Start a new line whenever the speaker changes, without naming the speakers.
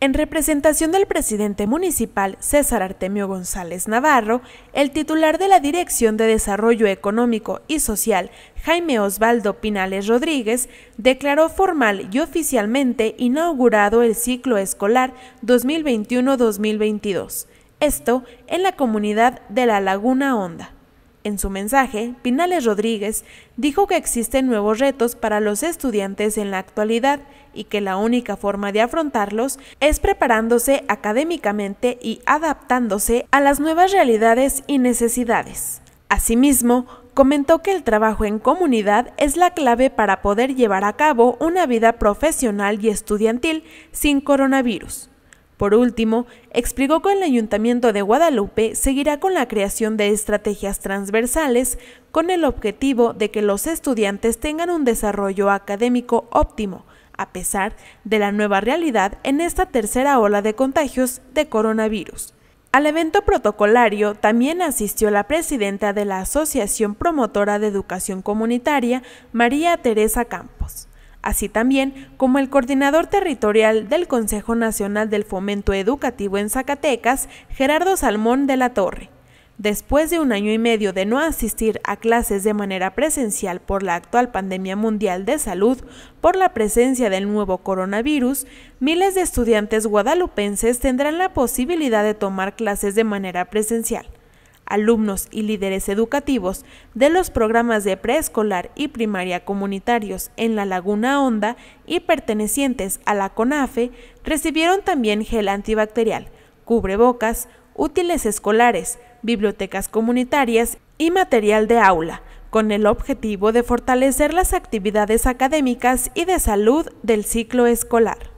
En representación del presidente municipal César Artemio González Navarro, el titular de la Dirección de Desarrollo Económico y Social, Jaime Osvaldo Pinales Rodríguez, declaró formal y oficialmente inaugurado el ciclo escolar 2021-2022, esto en la comunidad de La Laguna Honda. En su mensaje, Pinales Rodríguez dijo que existen nuevos retos para los estudiantes en la actualidad y que la única forma de afrontarlos es preparándose académicamente y adaptándose a las nuevas realidades y necesidades. Asimismo, comentó que el trabajo en comunidad es la clave para poder llevar a cabo una vida profesional y estudiantil sin coronavirus. Por último, explicó que el Ayuntamiento de Guadalupe seguirá con la creación de estrategias transversales con el objetivo de que los estudiantes tengan un desarrollo académico óptimo, a pesar de la nueva realidad en esta tercera ola de contagios de coronavirus. Al evento protocolario también asistió la presidenta de la Asociación Promotora de Educación Comunitaria, María Teresa Campos así también como el coordinador territorial del Consejo Nacional del Fomento Educativo en Zacatecas, Gerardo Salmón de la Torre. Después de un año y medio de no asistir a clases de manera presencial por la actual pandemia mundial de salud, por la presencia del nuevo coronavirus, miles de estudiantes guadalupenses tendrán la posibilidad de tomar clases de manera presencial alumnos y líderes educativos de los programas de preescolar y primaria comunitarios en la Laguna Honda y pertenecientes a la CONAFE recibieron también gel antibacterial, cubrebocas, útiles escolares, bibliotecas comunitarias y material de aula, con el objetivo de fortalecer las actividades académicas y de salud del ciclo escolar.